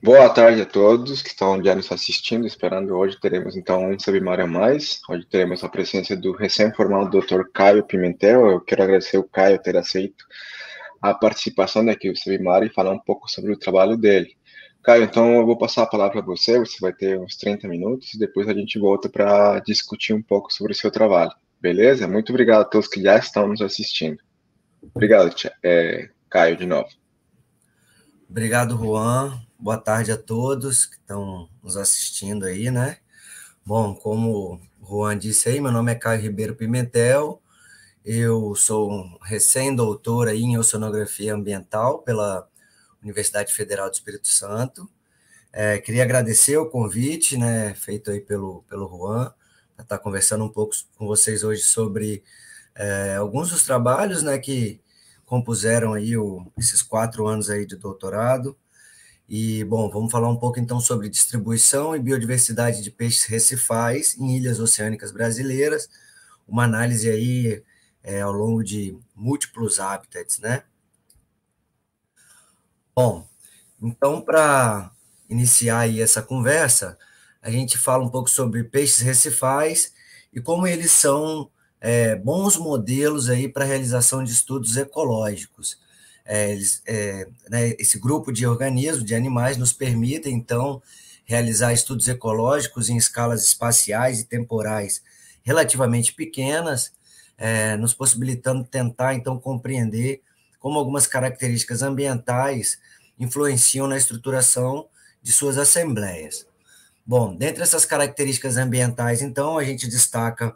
Boa tarde a todos que estão já nos assistindo, esperando. Hoje teremos então um sabimário a mais. Hoje teremos a presença do recém-formado Dr. Caio Pimentel. Eu quero agradecer o Caio ter aceito a participação daqui do sabimário e falar um pouco sobre o trabalho dele. Caio, então eu vou passar a palavra para você, você vai ter uns 30 minutos e depois a gente volta para discutir um pouco sobre o seu trabalho. Beleza? Muito obrigado a todos que já estão nos assistindo. Obrigado, é, Caio, de novo. Obrigado, Juan. Boa tarde a todos que estão nos assistindo aí, né? Bom, como o Juan disse aí, meu nome é Caio Ribeiro Pimentel, eu sou recém-doutor em oceanografia ambiental pela Universidade Federal do Espírito Santo. É, queria agradecer o convite, né, feito aí pelo, pelo Juan, para estar tá conversando um pouco com vocês hoje sobre é, alguns dos trabalhos, né, que compuseram aí o, esses quatro anos aí de doutorado, e, bom, vamos falar um pouco então sobre distribuição e biodiversidade de peixes recifais em ilhas oceânicas brasileiras, uma análise aí é, ao longo de múltiplos hábitats, né? Bom, então para iniciar aí essa conversa, a gente fala um pouco sobre peixes recifais e como eles são é, bons modelos aí para realização de estudos ecológicos é, eles, é, né, esse grupo de organismos, de animais, nos permite, então, realizar estudos ecológicos em escalas espaciais e temporais relativamente pequenas, é, nos possibilitando tentar, então, compreender como algumas características ambientais influenciam na estruturação de suas assembleias. Bom, dentre essas características ambientais, então, a gente destaca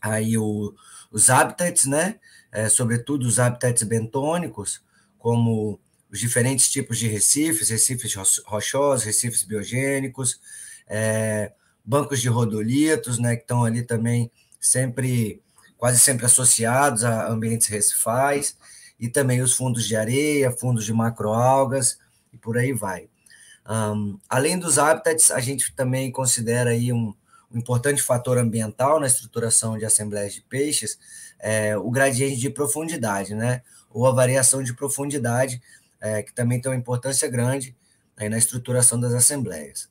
aí o, os habitats, né? É, sobretudo os habitats bentônicos, como os diferentes tipos de recifes, recifes rochosos, recifes biogênicos, é, bancos de rodolitos, né, que estão ali também sempre, quase sempre associados a ambientes recifais, e também os fundos de areia, fundos de macroalgas, e por aí vai. Um, além dos habitats, a gente também considera aí um, um importante fator ambiental na estruturação de assembleias de peixes é o gradiente de profundidade, né? Ou a variação de profundidade, é, que também tem uma importância grande aí na estruturação das assembleias.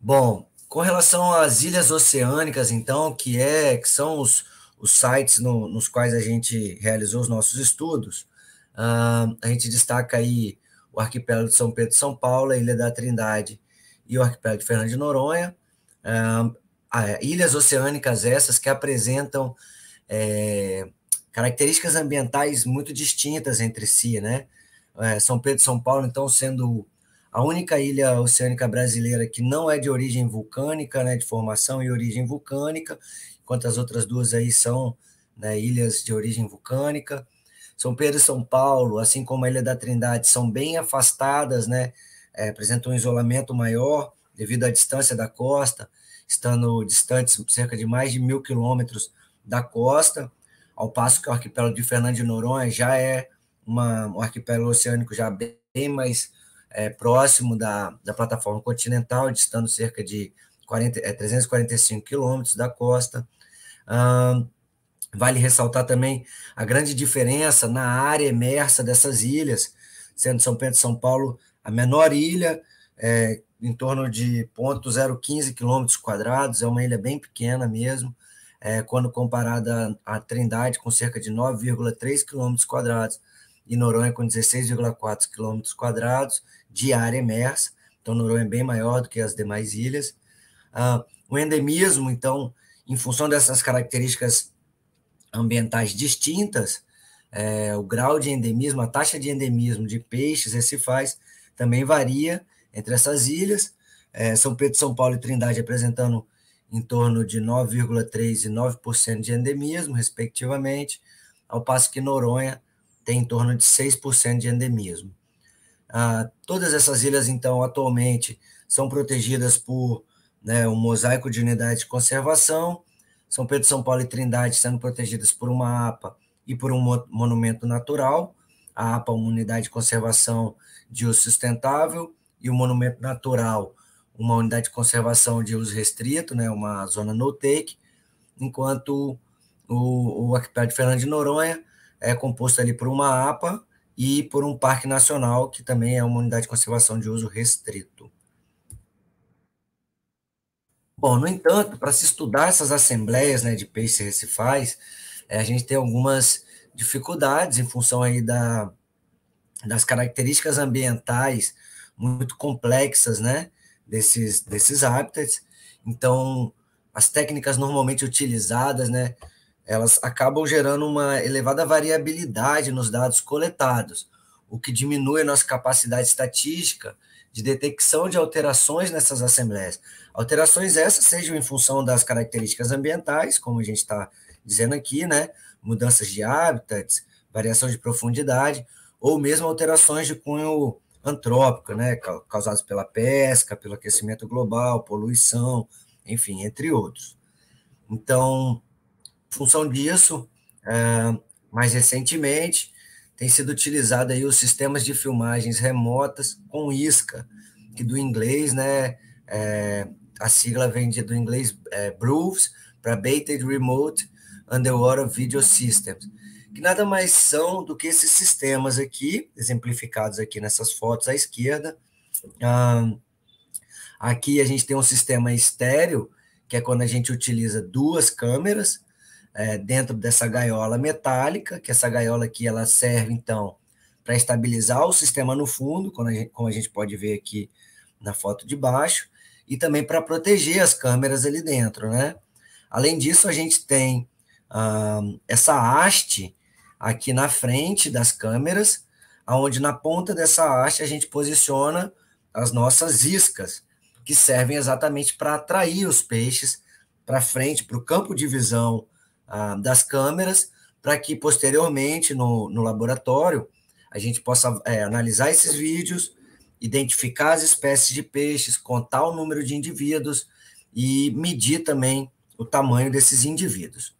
Bom, com relação às ilhas oceânicas, então, que é que são os, os sites no, nos quais a gente realizou os nossos estudos, uh, a gente destaca aí o arquipélago de São Pedro e São Paulo, a Ilha da Trindade e o arquipélago de Fernando de Noronha, é, ilhas oceânicas essas que apresentam é, características ambientais muito distintas entre si, né? É, são Pedro e São Paulo, então, sendo a única ilha oceânica brasileira que não é de origem vulcânica, né, de formação e origem vulcânica, enquanto as outras duas aí são né, ilhas de origem vulcânica. São Pedro e São Paulo, assim como a Ilha da Trindade, são bem afastadas, né, é, apresentam um isolamento maior devido à distância da costa, estando distantes cerca de mais de mil quilômetros da costa, ao passo que o arquipélago de Fernando de Noronha já é uma, um arquipélago oceânico já bem mais é, próximo da, da plataforma continental, distando cerca de 40, é, 345 quilômetros da costa. vale ressaltar também a grande diferença na área imersa dessas ilhas, sendo São Pedro e São Paulo a menor ilha, é, em torno de 0,15 quilômetros quadrados, é uma ilha bem pequena mesmo, é, quando comparada à Trindade, com cerca de 9,3 quilômetros quadrados, e Noronha com 16,4 quilômetros quadrados de área imersa, então Noronha é bem maior do que as demais ilhas. Ah, o endemismo, então, em função dessas características ambientais distintas, é, o grau de endemismo, a taxa de endemismo de peixes esse faz também varia entre essas ilhas. É, São Pedro, São Paulo e Trindade apresentando em torno de 9,3% e 9% de endemismo, respectivamente, ao passo que Noronha tem em torno de 6% de endemismo. Ah, todas essas ilhas, então, atualmente são protegidas por né, um mosaico de unidades de conservação, São Pedro, São Paulo e Trindade sendo protegidas por uma APA e por um monumento natural. A APA, é uma unidade de conservação de uso sustentável e o monumento natural, uma unidade de conservação de uso restrito, né, uma zona no-take, enquanto o, o arquipélago de Fernando de Noronha é composto ali por uma APA e por um parque nacional, que também é uma unidade de conservação de uso restrito. Bom, no entanto, para se estudar essas assembleias né, de peixes recifais, é, a gente tem algumas dificuldades em função aí da, das características ambientais muito complexas, né, desses, desses hábitats. Então, as técnicas normalmente utilizadas, né, elas acabam gerando uma elevada variabilidade nos dados coletados, o que diminui a nossa capacidade estatística de detecção de alterações nessas assembleias. Alterações essas sejam em função das características ambientais, como a gente está dizendo aqui, né? Mudanças de hábitats, variação de profundidade, ou mesmo alterações de cunho antrópico, né, causadas pela pesca, pelo aquecimento global, poluição, enfim, entre outros. Então, função disso, é, mais recentemente, tem sido utilizado aí os sistemas de filmagens remotas com isca, que do inglês, né, é, a sigla vem de, do inglês é, BRUVES para Baited Remote Underwater Video Systems, que nada mais são do que esses sistemas aqui, exemplificados aqui nessas fotos à esquerda. Ah, aqui a gente tem um sistema estéreo, que é quando a gente utiliza duas câmeras é, dentro dessa gaiola metálica, que essa gaiola aqui ela serve, então, para estabilizar o sistema no fundo, a gente, como a gente pode ver aqui na foto de baixo, e também para proteger as câmeras ali dentro, né? Além disso, a gente tem essa haste aqui na frente das câmeras, aonde na ponta dessa haste a gente posiciona as nossas iscas, que servem exatamente para atrair os peixes para frente, para o campo de visão ah, das câmeras, para que posteriormente no, no laboratório a gente possa é, analisar esses vídeos, identificar as espécies de peixes, contar o número de indivíduos e medir também o tamanho desses indivíduos.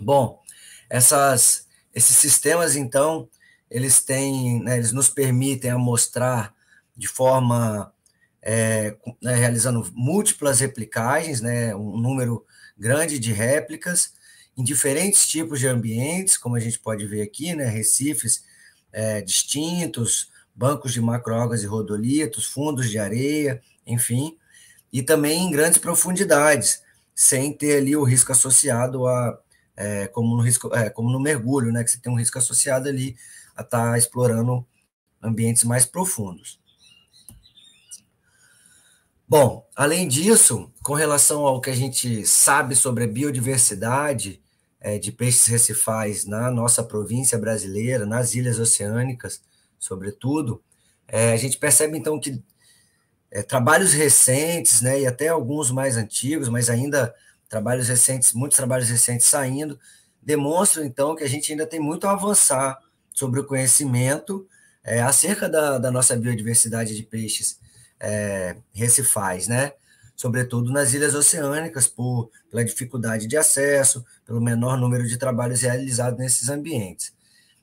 Bom, essas esses sistemas, então, eles têm, né, eles nos permitem a mostrar de forma é, né, realizando múltiplas replicagens, né, um número grande de réplicas em diferentes tipos de ambientes, como a gente pode ver aqui, né, recifes é, distintos, bancos de macroalgas e rodolitos, fundos de areia, enfim, e também em grandes profundidades, sem ter ali o risco associado a é, como, no risco, é, como no mergulho, né, que você tem um risco associado ali a estar tá explorando ambientes mais profundos. Bom, além disso, com relação ao que a gente sabe sobre a biodiversidade é, de peixes recifais na nossa província brasileira, nas ilhas oceânicas, sobretudo, é, a gente percebe então que é, trabalhos recentes, né, e até alguns mais antigos, mas ainda Trabalhos recentes, muitos trabalhos recentes saindo, demonstram então que a gente ainda tem muito a avançar sobre o conhecimento é, acerca da, da, nossa biodiversidade de peixes é, recifais, né? Sobretudo nas ilhas oceânicas, por, pela dificuldade de acesso, pelo menor número de trabalhos realizados nesses ambientes.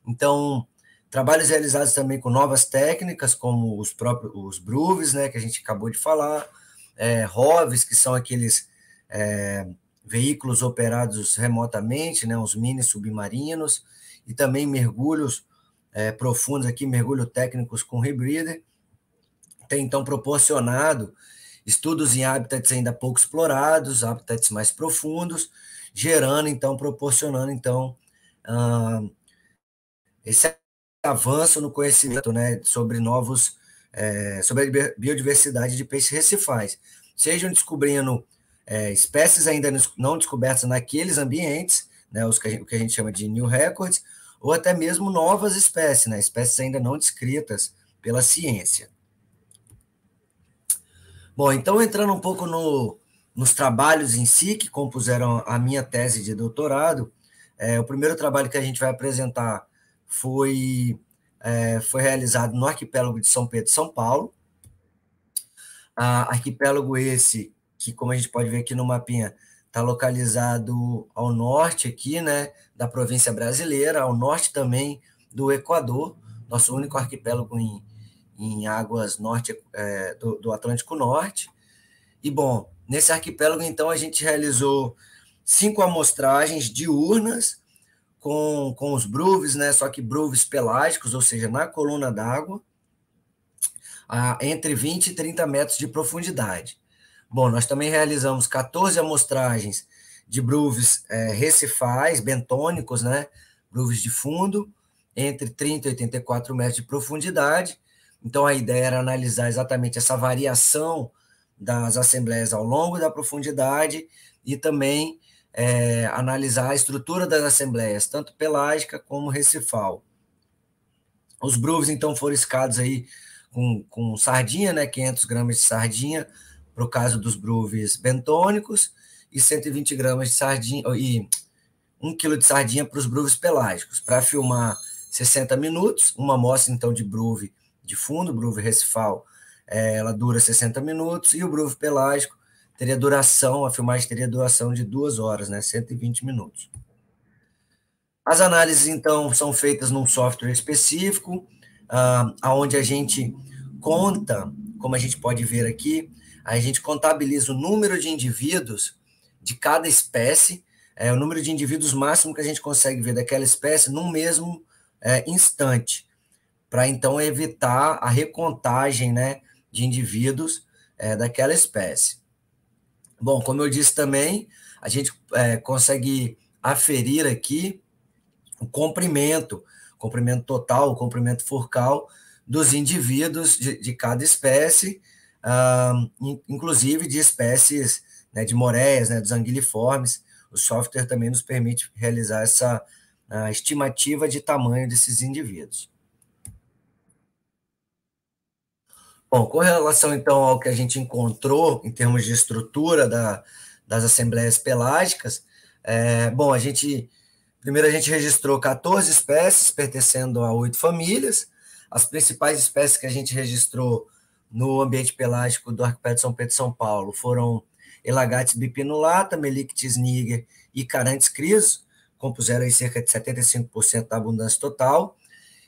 Então, trabalhos realizados também com novas técnicas, como os próprios os bruves, né, que a gente acabou de falar, é, roves, que são aqueles é, veículos operados remotamente, né, os mini submarinos, e também mergulhos é, profundos aqui, mergulho técnicos com rebreather, tem então proporcionado estudos em hábitats ainda pouco explorados, hábitats mais profundos, gerando então, proporcionando então ah, esse avanço no conhecimento né, sobre novos, é, sobre a biodiversidade de peixes recifais, sejam descobrindo é, espécies ainda não descobertas naqueles ambientes, né, os que a gente, o que a gente chama de new records, ou até mesmo novas espécies, né, espécies ainda não descritas pela ciência. Bom, então entrando um pouco no, nos trabalhos em si, que compuseram a minha tese de doutorado, é, o primeiro trabalho que a gente vai apresentar foi, é, foi realizado no arquipélago de São Pedro, São Paulo. arquipélago esse que como a gente pode ver aqui no mapinha, está localizado ao norte aqui, né, da província brasileira, ao norte também do Equador, nosso único arquipélago em, em águas norte é, do, do Atlântico Norte. E bom, nesse arquipélago então a gente realizou cinco amostragens diurnas com, com os bruves, né? Só que bruves pelágicos, ou seja, na coluna d'água, a entre 20 e 30 metros de profundidade. Bom, nós também realizamos 14 amostragens de brooves é, recifais, bentônicos, né? Brooves de fundo, entre 30 e 84 metros de profundidade. Então, a ideia era analisar exatamente essa variação das assembleias ao longo da profundidade e também é, analisar a estrutura das assembleias, tanto pelágica como recifal. Os brooves, então, foram escados aí com, com sardinha, né? 500 gramas de sardinha, para o caso dos bruves bentônicos, e 120 gramas de sardinha, e 1 kg de sardinha para os bruves pelágicos. Para filmar 60 minutos, uma amostra então de bruve de fundo, bruve recifal, é, ela dura 60 minutos, e o bruve pelágico teria duração, a filmagem teria duração de duas horas, né, 120 minutos. As análises, então, são feitas num software específico, ah, onde a gente conta, como a gente pode ver aqui, a gente contabiliza o número de indivíduos de cada espécie, é, o número de indivíduos máximo que a gente consegue ver daquela espécie no mesmo é, instante, para então evitar a recontagem né, de indivíduos é, daquela espécie. Bom, como eu disse também, a gente é, consegue aferir aqui o comprimento, comprimento total, o comprimento forcal dos indivíduos de, de cada espécie, inclusive de espécies né, de moreias, né, dos anguiliformes. O software também nos permite realizar essa estimativa de tamanho desses indivíduos. Bom, com relação então ao que a gente encontrou em termos de estrutura da, das assembleias pelágicas, é, bom, a gente primeiro a gente registrou 14 espécies pertencendo a oito famílias. As principais espécies que a gente registrou no ambiente pelágico do arquipélago de São Pedro e São Paulo foram Elagates bipinulata, Melictis niger e Carantes criso, compuseram aí cerca de 75% da abundância total,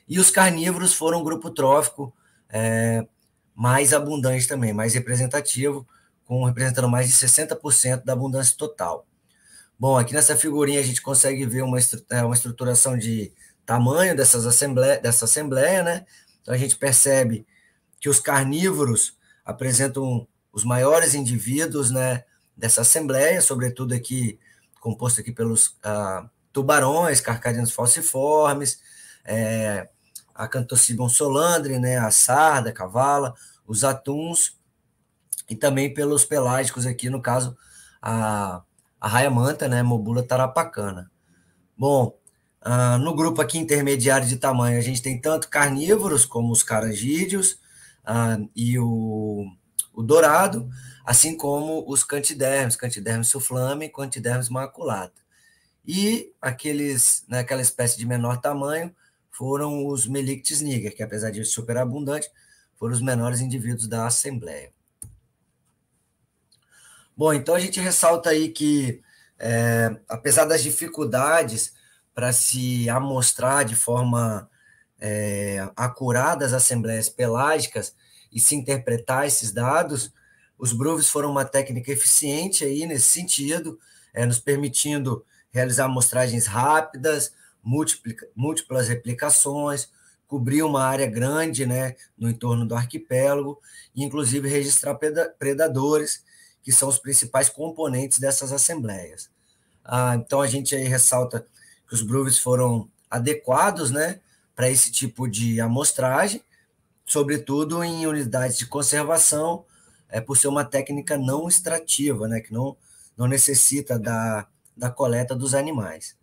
e os carnívoros foram um grupo trófico é, mais abundante também, mais representativo, com representando mais de 60% da abundância total. Bom, aqui nessa figurinha a gente consegue ver uma, estrutura, é, uma estruturação de tamanho dessas assembleia, dessa assembleia, né? Então a gente percebe que os carnívoros apresentam os maiores indivíduos né, dessa assembleia, sobretudo aqui, composto aqui pelos ah, tubarões, carcadianos falciformes, é, a Cantocibon solandre, né, a sarda, a cavala, os atuns, e também pelos pelágicos aqui, no caso, a, a raia manta, né, mobula tarapacana. Bom, ah, no grupo aqui intermediário de tamanho, a gente tem tanto carnívoros como os carangídeos, uh, e o, o dourado, assim como os cantidermes, cantidermes sulflame e cantidermes maculata. E aqueles, né, aquela espécie de menor tamanho foram os melictes niger, que apesar de superabundante, foram os menores indivíduos da Assembleia. Bom, então a gente ressalta aí que, é, apesar das dificuldades para se amostrar de forma é, acuradas assembleias pelágicas e se interpretar esses dados, os Bruves foram uma técnica eficiente aí nesse sentido, é, nos permitindo realizar amostragens rápidas, múltipla, múltiplas replicações, cobrir uma área grande né, no entorno do arquipélago, e inclusive registrar predadores, que são os principais componentes dessas assembleias. Ah, então a gente aí ressalta que os Bruves foram adequados né, para esse tipo de amostragem, sobretudo em unidades de conservação, é por ser uma técnica não extrativa, né, que não, não necessita da, da coleta dos animais.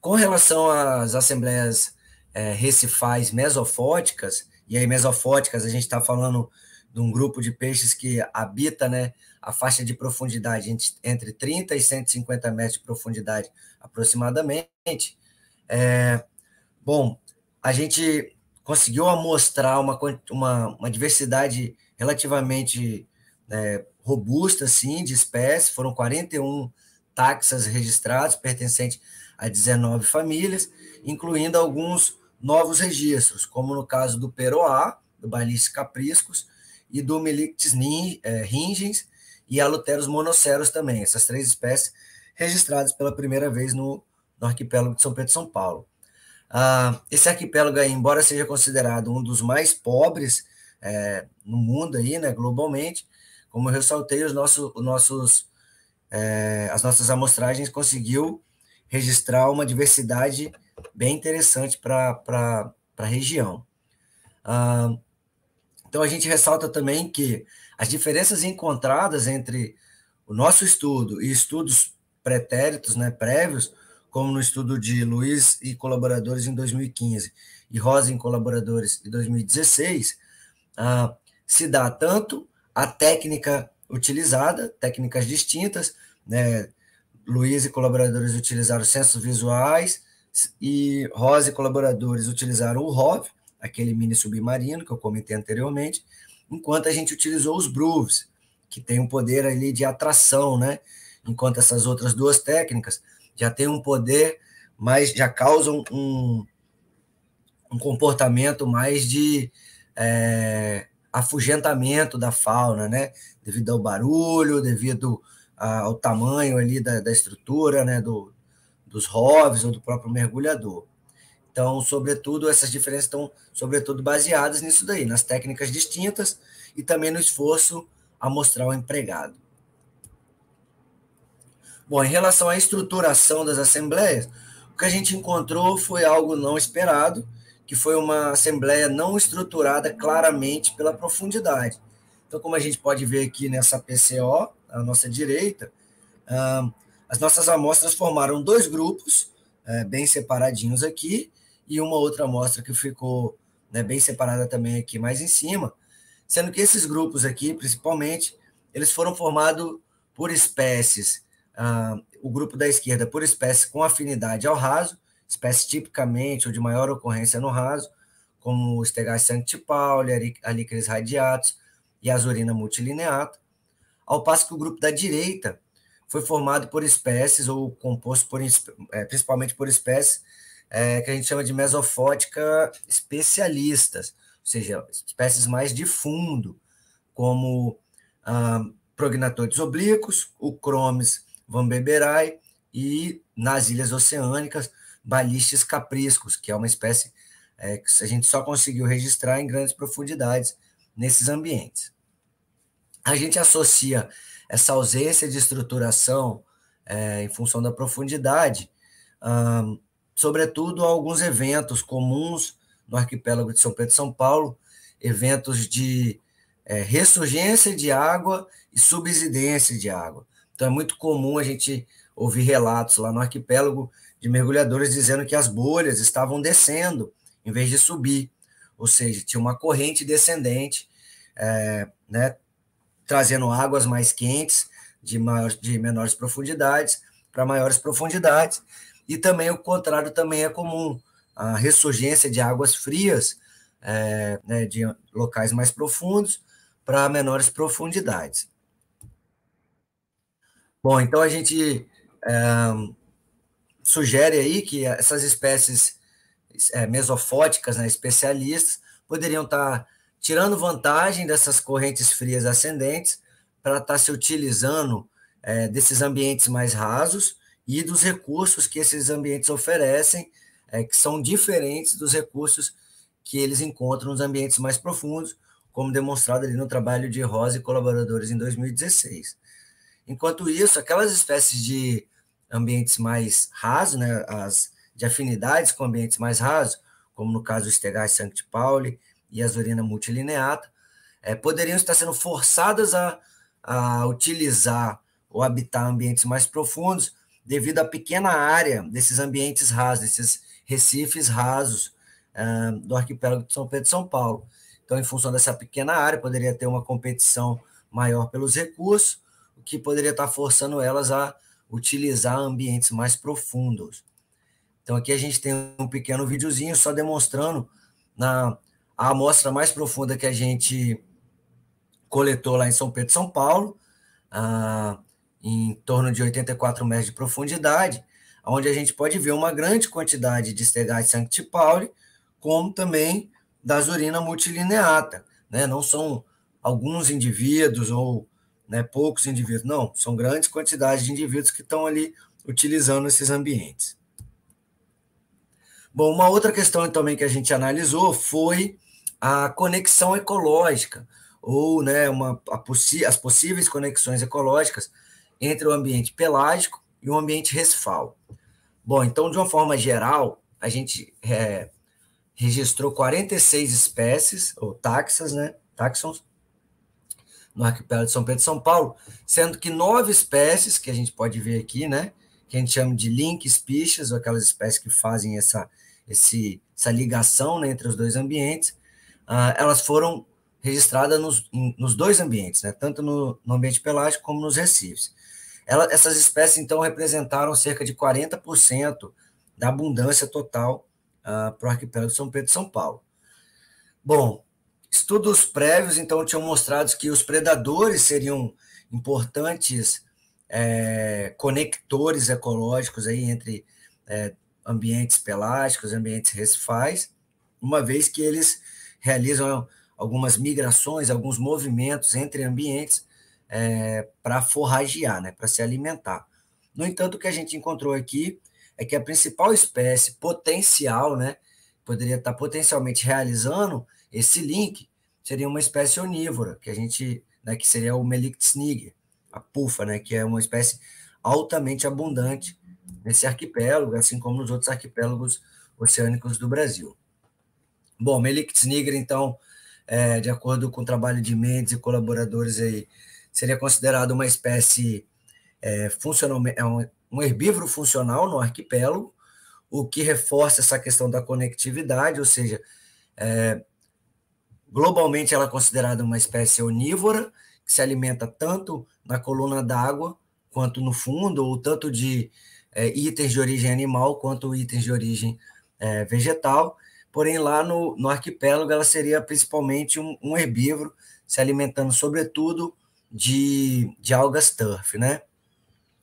Com relação às assembleias é, recifais mesofóticas, e aí mesofóticas a gente está falando de um grupo de peixes que habita né, a faixa de profundidade entre 30 e 150 metros de profundidade aproximadamente, é, bom, a gente conseguiu amostrar uma, uma, uma diversidade relativamente é, robusta, sim, de espécies. Foram 41 táxas registrados, pertencentes a 19 famílias, incluindo alguns novos registros, como no caso do Peroá, do Balice Capriscos, e do Melictis é, ringens, e Aluteros monoceros também, essas três espécies registradas pela primeira vez no no arquipélago de São Pedro e São Paulo. Ah, esse arquipélago, aí, embora seja considerado um dos mais pobres é, no mundo, aí, né, globalmente, como eu ressaltei, os nossos, os nossos, é, as nossas amostragens conseguiu registrar uma diversidade bem interessante para a região. Ah, então, a gente ressalta também que as diferenças encontradas entre o nosso estudo e estudos pretéritos né, prévios como no estudo de Luiz e colaboradores em 2015 e Rosa em colaboradores em 2016, ah, se dá tanto a técnica utilizada, técnicas distintas, né? Luiz e colaboradores utilizaram sensores visuais e Rosa e colaboradores utilizaram o ROV, aquele mini submarino que eu comentei anteriormente, enquanto a gente utilizou os Bruves, que tem um poder ali de atração, né? Enquanto essas outras duas técnicas já tem um poder, mas já causam um, um comportamento mais de é, afugentamento da fauna, né? Devido ao barulho, devido ao tamanho ali da, da estrutura, né? Do, dos roves ou do próprio mergulhador. Então, sobretudo, essas diferenças estão, sobretudo, baseadas nisso daí, nas técnicas distintas e também no esforço a mostrar ao empregado. Bom, em relação à estruturação das assembleias, o que a gente encontrou foi algo não esperado, que foi uma assembleia não estruturada claramente pela profundidade. Então, como a gente pode ver aqui nessa PCO, à nossa direita, as nossas amostras formaram dois grupos, é, bem separadinhos aqui, e uma outra amostra que ficou né, bem separada também aqui mais em cima, sendo que esses grupos aqui, principalmente, eles foram formados por espécies. Ah, o grupo da esquerda por espécie com afinidade ao raso, espécie tipicamente ou de maior ocorrência no raso, como o Stegaciante antipauli, a radiatus e a azurina multilineata, ao passo que o grupo da direita foi formado por espécies ou composto por, é, principalmente por espécies é, que a gente chama de mesofótica especialistas, ou seja, espécies mais de fundo, como ah, prognatores oblíquos, o cromes vambeberai e nas ilhas oceânicas, balistes capriscos, que é uma espécie é, que a gente só conseguiu registrar em grandes profundidades nesses ambientes. A gente associa essa ausência de estruturação é, em função da profundidade, hum, sobretudo a alguns eventos comuns no arquipélago de São Pedro e São Paulo, eventos de é, ressurgência de água e subsidência de água. Então é muito comum a gente ouvir relatos lá no arquipélago de mergulhadores dizendo que as bolhas estavam descendo em vez de subir, ou seja, tinha uma corrente descendente, é, né, trazendo águas mais quentes de, maior, de menores profundidades para maiores profundidades, e também o contrário também é comum, a ressurgência de águas frias é, né, de locais mais profundos para menores profundidades. Bom, então a gente é, sugere aí que essas espécies é, mesofóticas, né, especialistas, poderiam estar tá tirando vantagem dessas correntes frias ascendentes para estar tá se utilizando é, desses ambientes mais rasos e dos recursos que esses ambientes oferecem, é, que são diferentes dos recursos que eles encontram nos ambientes mais profundos, como demonstrado ali no trabalho de Rosa e colaboradores em 2016. Enquanto isso, aquelas espécies de ambientes mais rasos, né, as de afinidades com ambientes mais rasos, como no caso o Stegai Sancti Pauli e a Zorina multilineata, é, poderiam estar sendo forçadas a, a utilizar ou habitar ambientes mais profundos devido à pequena área desses ambientes rasos, desses recifes rasos eh, do arquipélago de São Pedro e São Paulo. Então, em função dessa pequena área, poderia ter uma competição maior pelos recursos, que poderia estar forçando elas a utilizar ambientes mais profundos. Então aqui a gente tem um pequeno videozinho só demonstrando na a amostra mais profunda que a gente coletou lá em São Pedro, São Paulo, ah, em torno de 84 metros de profundidade, onde a gente pode ver uma grande quantidade de Stegai Sancti Pauli, como também das urina multilineata. Né? Não são alguns indivíduos ou né, poucos indivíduos. Não, são grandes quantidades de indivíduos que estão ali utilizando esses ambientes. Bom, uma outra questão também que a gente analisou foi a conexão ecológica, ou né, uma, as possíveis conexões ecológicas entre o ambiente pelágico e o ambiente resfal Bom, então, de uma forma geral, a gente é, registrou 46 espécies, ou taxas, né, taxons, no arquipélago de São Pedro e São Paulo, sendo que nove espécies, que a gente pode ver aqui, né, que a gente chama de link species, ou aquelas espécies que fazem essa, esse, essa ligação né, entre os dois ambientes, uh, elas foram registradas nos, em, nos dois ambientes, né, tanto no, no ambiente pelágico como nos recifes. Ela, essas espécies, então, representaram cerca de 40% da abundância total uh, para o arquipélago de São Pedro e São Paulo. Bom, Estudos prévios, então, tinham mostrado que os predadores seriam importantes é, conectores ecológicos aí entre é, ambientes pelágicos, ambientes recifais, uma vez que eles realizam algumas migrações, alguns movimentos entre ambientes é, para forragear, né, para se alimentar. No entanto, o que a gente encontrou aqui é que a principal espécie potencial, né, poderia estar tá potencialmente realizando esse link seria uma espécie onívora, que a gente, né, que seria o Meliksnig, a pufa, né, que é uma espécie altamente abundante nesse arquipélago, assim como nos outros arquipélagos oceânicos do Brasil. Bom, Meliksnig, então, é, de acordo com o trabalho de Mendes e colaboradores aí, seria considerado uma espécie é, é um, um herbívoro funcional no arquipélago, o que reforça essa questão da conectividade, ou seja, é, Globalmente, ela é considerada uma espécie onívora, que se alimenta tanto na coluna d'água quanto no fundo, ou tanto de é, itens de origem animal quanto itens de origem é, vegetal. Porém, lá no, no, arquipélago, ela seria principalmente um, um herbívoro, se alimentando sobretudo de, de algas turf, né?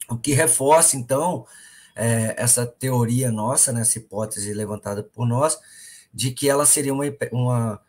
O que reforça, então, é, essa teoria nossa, né, essa hipótese levantada por nós, de que ela seria uma, uma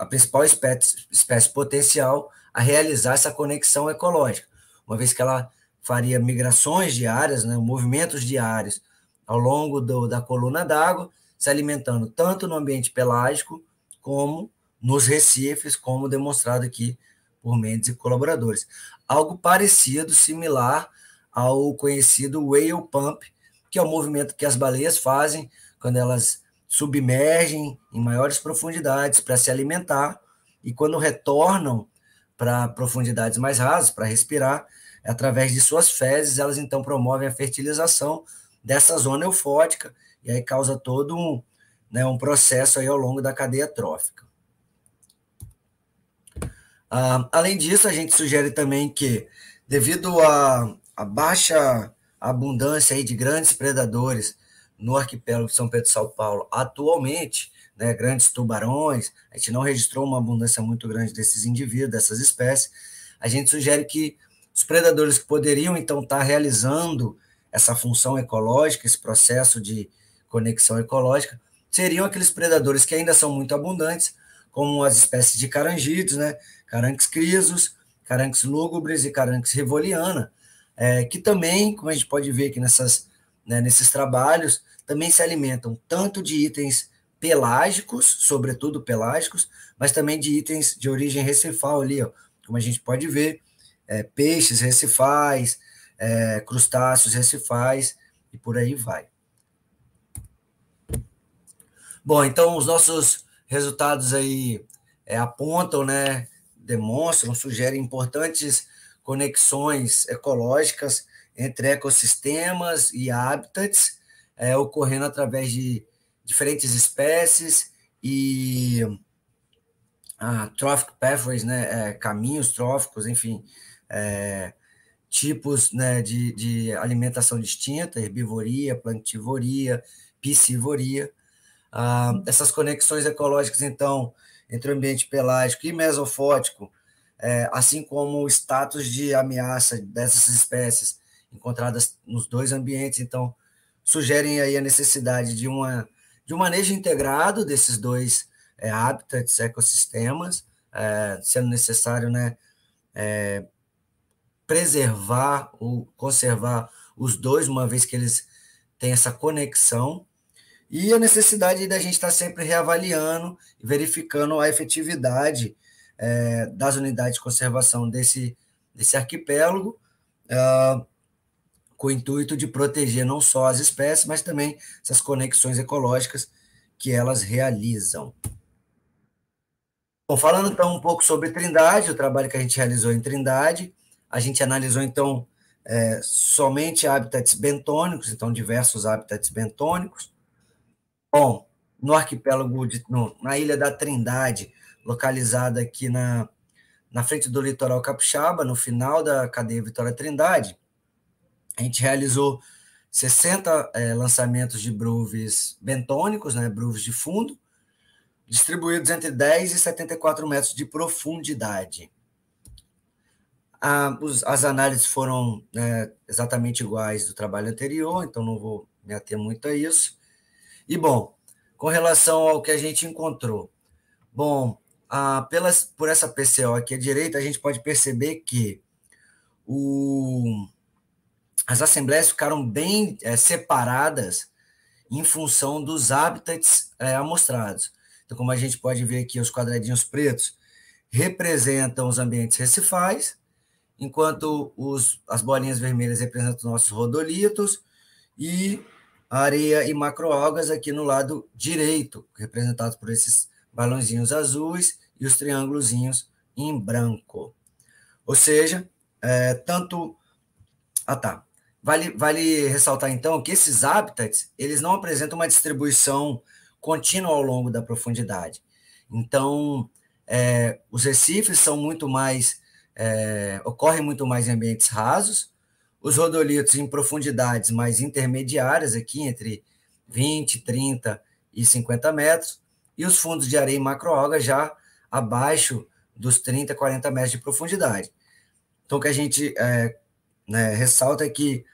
a principal espécie, espécie potencial a realizar essa conexão ecológica, uma vez que ela faria migrações diárias, né, movimentos diários ao longo do, da coluna d'água, se alimentando tanto no ambiente pelágico como nos recifes, como demonstrado aqui por Mendes e colaboradores. Algo parecido, similar ao conhecido whale pump, que é o movimento que as baleias fazem quando elas submergem em maiores profundidades para se alimentar e quando retornam para profundidades mais rasas para respirar, através de suas fezes, elas então promovem a fertilização dessa zona eufótica e aí causa todo um, né, um processo aí ao longo da cadeia trófica. Ah, além disso, a gente sugere também que, devido à baixa abundância aí de grandes predadores no arquipélago de São Pedro e São Paulo atualmente, né, grandes tubarões, a gente não registrou uma abundância muito grande desses indivíduos, dessas espécies, a gente sugere que os predadores que poderiam, então, estar tá realizando essa função ecológica, esse processo de conexão ecológica, seriam aqueles predadores que ainda são muito abundantes, como as espécies de carangidos, né, caranques crisos, caranques lúgubres e caranques revoliana, é, que também, como a gente pode ver aqui nessas né, nesses trabalhos também se alimentam tanto de itens pelágicos, sobretudo pelágicos, mas também de itens de origem recifal ali, ó, como a gente pode ver, é, peixes recifais, é, crustáceos recifais e por aí vai. Bom, então os nossos resultados aí é, apontam, né, demonstram, sugerem importantes conexões ecológicas entre ecossistemas e hábitats, é, ocorrendo através de diferentes espécies e ah, pathways, né, é, caminhos tróficos, enfim, é, tipos né, de, de, alimentação distinta, herbivoria, plantivoria, piscivoria. Ah, essas conexões ecológicas, então, entre o ambiente pelágico e mesofótico, é, assim como o status de ameaça dessas espécies encontradas nos dois ambientes. Então, sugerem aí a necessidade de, uma, de um manejo integrado desses dois é, habitats, ecossistemas, é, sendo necessário né, é, preservar ou conservar os dois, uma vez que eles têm essa conexão, e a necessidade da gente estar sempre reavaliando e verificando a efetividade é, das unidades de conservação desse, desse arquipélago, uh, com o intuito de proteger não só as espécies, mas também essas conexões ecológicas que elas realizam. Bom, falando então um pouco sobre Trindade, o trabalho que a gente realizou em Trindade, a gente analisou então é, somente hábitats bentônicos, então diversos hábitats bentônicos. Bom, no arquipélago, de, no, na Ilha da Trindade, localizada aqui na, na frente do litoral capixaba, no final da cadeia Vitória Trindade, a gente realizou 60 é, lançamentos de bruves bentônicos, né, brews de fundo, distribuídos entre 10 e 74 metros de profundidade. os, as análises foram né, exatamente iguais do trabalho anterior, então não vou me ater muito a isso. E, bom, com relação ao que a gente encontrou, bom, pelas, por essa PCO aqui à direita, a gente pode perceber que o as assembleias ficaram bem é, separadas em função dos habitats é, eh, amostrados. Então, como a gente pode ver aqui, os quadradinhos pretos representam os ambientes recifais, enquanto os, as bolinhas vermelhas representam nossos rodolitos e areia e macroalgas aqui no lado direito, representados por esses balãozinhos azuis e os triângulozinhos em branco. Ou seja, é, tanto. Ah, tá. Vale, vale ressaltar, então, que esses hábitats eles não apresentam uma distribuição contínua ao longo da profundidade. Então, é, os recifes são muito mais, é, ocorrem muito mais em ambientes rasos, os rodolitos em profundidades mais intermediárias, aqui entre 20, 30 e 50 metros, e os fundos de areia e macroalga já abaixo dos 30, 40 metros de profundidade. Então, o que a gente é, né, ressalta que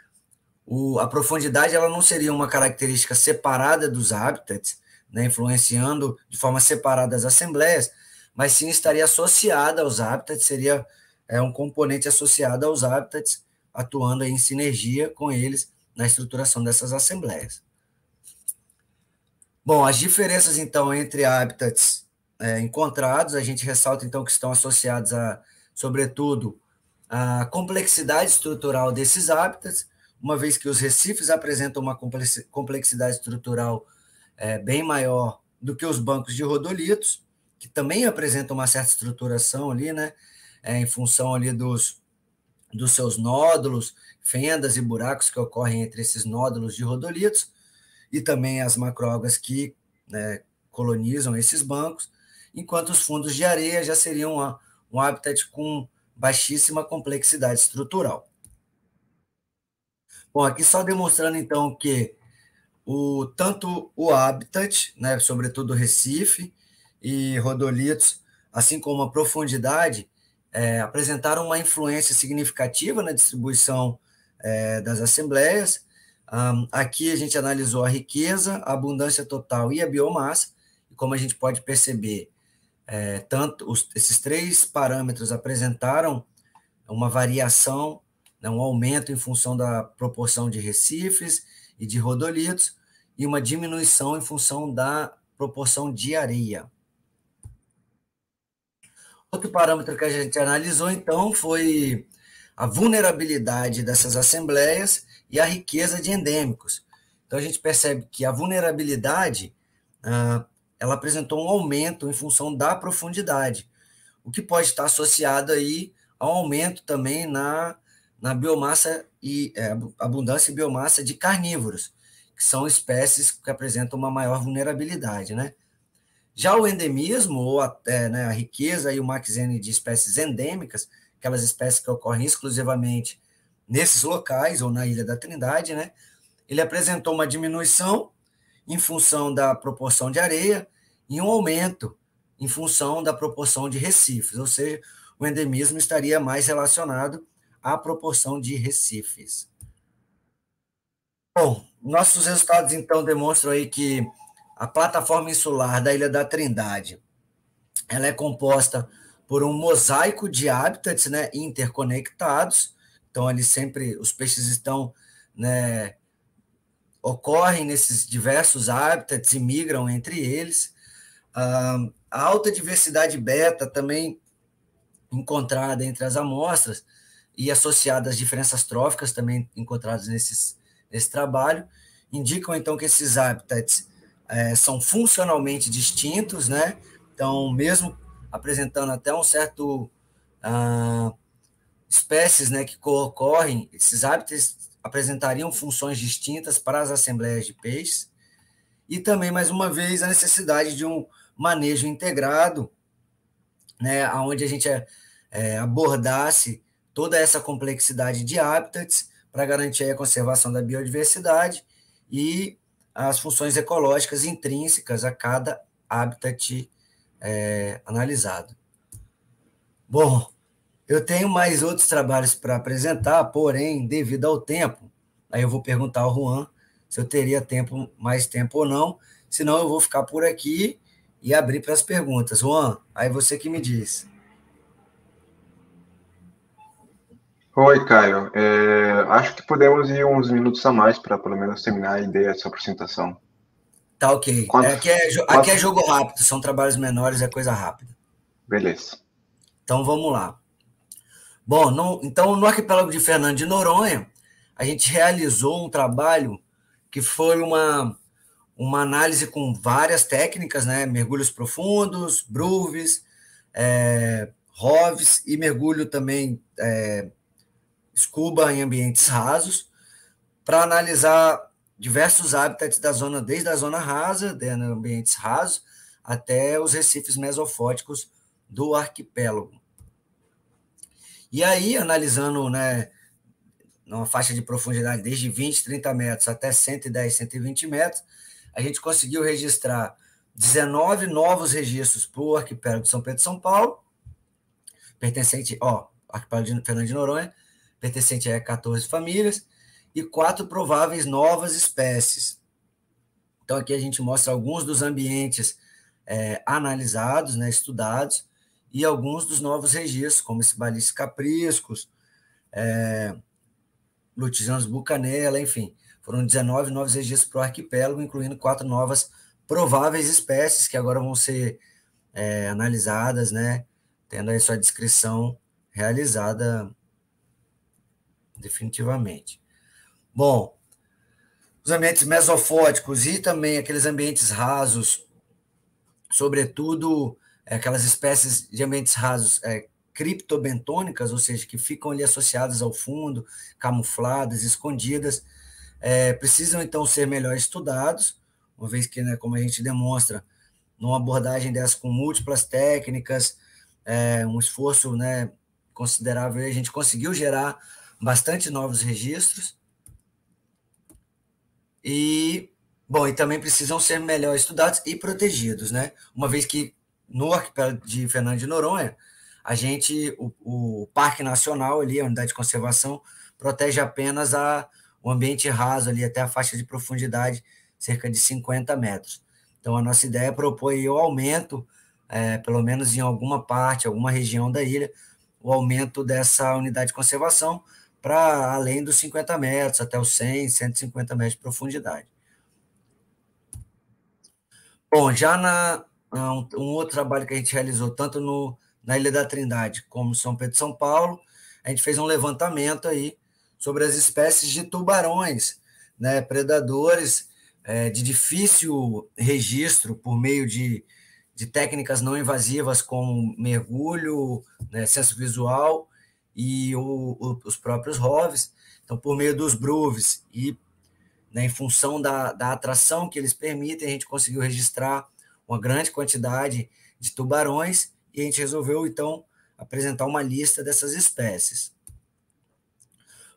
o, a profundidade ela não seria uma característica separada dos habitats, né, influenciando de forma separada as assembleias, mas sim estaria associada aos habitats, seria é, um componente associado aos habitats, atuando em sinergia com eles na estruturação dessas assembleias. Bom, as diferenças, então, entre habitats é, encontrados, a gente ressalta, então, que estão associados a, sobretudo, a complexidade estrutural desses hábitats, uma vez que os recifes apresentam uma complexidade estrutural é, bem maior do que os bancos de rodolitos, que também apresentam uma certa estruturação ali, né, é, em função ali dos, dos seus nódulos, fendas e buracos que ocorrem entre esses nódulos de rodolitos, e também as macroalgas que né, colonizam esses bancos, enquanto os fundos de areia já seriam um habitat com baixíssima complexidade estrutural. Bom, aqui só demonstrando então que o, tanto o habitat, né, sobretudo Recife e Rodolitos, assim como a profundidade, é, apresentaram uma influência significativa na distribuição é, das assembleias. Um, aqui a gente analisou a riqueza, a abundância total e a biomassa, e como a gente pode perceber, é, tanto os, esses três parâmetros apresentaram uma variação, né, um aumento em função da proporção de recifes e de rodolitos e uma diminuição em função da proporção de areia. Outro parâmetro que a gente analisou então foi a vulnerabilidade dessas assembleias e a riqueza de endêmicos. Então a gente percebe que a vulnerabilidade ah, ela apresentou um aumento em função da profundidade, o que pode estar associado aí ao aumento também na, na biomassa e é, abundância e biomassa de carnívoros, que são espécies que apresentam uma maior vulnerabilidade, né? Já o endemismo, ou até né, a riqueza e o maxene de espécies endêmicas, aquelas espécies que ocorrem exclusivamente nesses locais ou na Ilha da Trindade, né? Ele apresentou uma diminuição em função da proporção de areia e um aumento em função da proporção de recifes, ou seja, o endemismo estaria mais relacionado à proporção de recifes. Bom, nossos resultados então demonstram aí que a plataforma insular da Ilha da Trindade, ela é composta por um mosaico de hábitats, né, interconectados. Então ali sempre os peixes estão, né, ocorrem nesses diversos hábitats e migram entre eles. A alta diversidade beta também encontrada entre as amostras e associada às diferenças tróficas também encontradas nesses, nesse trabalho, indicam então que esses hábitats é, são funcionalmente distintos, né? Então, mesmo apresentando até um certo ah, espécies, né, que co ocorrem, esses hábitats apresentariam funções distintas para as assembleias de peixes, e também, mais uma vez, a necessidade de um manejo integrado, né, onde a gente é, abordasse toda essa complexidade de hábitats para garantir a conservação da biodiversidade e as funções ecológicas intrínsecas a cada habitat é, analisado. Bom, eu tenho mais outros trabalhos para apresentar, porém, devido ao tempo, aí eu vou perguntar ao Juan se eu teria tempo, mais tempo ou não, senão eu vou ficar por aqui e abrir para as perguntas. Juan, aí você que me diz. Oi, Caio. É, acho que podemos ir uns minutos a mais para pelo menos terminar a ideia dessa apresentação. Tá ok. É, quanto, aqui, é, aqui é jogo rápido, são trabalhos menores, é coisa rápida. Beleza. Então vamos lá. Bom, então no arquipélago de Fernando de Noronha, a gente realizou um trabalho que foi uma, uma análise com várias técnicas, né? Mergulhos profundos, bruves, é, roves e mergulho também é, scuba em ambientes rasos, para analisar diversos hábitats da zona, desde a zona rasa, de né, ambientes rasos, até os recifes mesofóticos do arquipélago. E aí, analisando, né, numa faixa de profundidade desde 20, 30 metros até 110, 120 metros, a gente conseguiu registrar 19 novos registros para o arquipélago de São Pedro e São Paulo, pertencente, ó, arquipélago de Fernando de Noronha, pertencente a 14 famílias, e quatro prováveis novas espécies. Então, aqui a gente mostra alguns dos ambientes é, analisados, né, estudados, e alguns dos novos registros, como esse Balice Capriscos, é, Lutizanos Bucanela, enfim. Foram 19 novos registros para o arquipélago, incluindo quatro novas prováveis espécies que agora vão ser é, analisadas, né? Tendo aí sua descrição realizada definitivamente. Bom, os ambientes mesofóticos e também aqueles ambientes rasos, sobretudo é aquelas espécies de ambientes rasos é, criptobentônicas, ou seja, que ficam ali associadas ao fundo, camufladas, escondidas, é, precisam então ser melhor estudados, uma vez que, né, como a gente demonstra, numa abordagem dessa com múltiplas técnicas, é, um esforço né, considerável, a gente conseguiu gerar bastante novos registros. E, bom, e também precisam ser melhor estudados e protegidos, né? Uma vez que no arquipélago de Fernando de Noronha, a gente, o, o Parque Nacional ali, a unidade de conservação, protege apenas a, o ambiente raso ali, até a faixa de profundidade, cerca de 50 metros. Então, a nossa ideia é propor o aumento, é, pelo menos em alguma parte, alguma região da ilha, o aumento dessa unidade de conservação para além dos 50 metros, até os 100, 150 metros de profundidade. Bom, já na, um, um, outro trabalho que a gente realizou tanto no, na Ilha da Trindade como São Pedro e São Paulo, a gente fez um levantamento aí sobre as espécies de tubarões, né, predadores é, de difícil registro por meio de, de técnicas não invasivas como mergulho, né, senso visual e o, o, os próprios roves. Então, por meio dos bruves e né, em função da, da atração que eles permitem, a gente conseguiu registrar uma grande quantidade de tubarões e a gente resolveu então apresentar uma lista dessas espécies.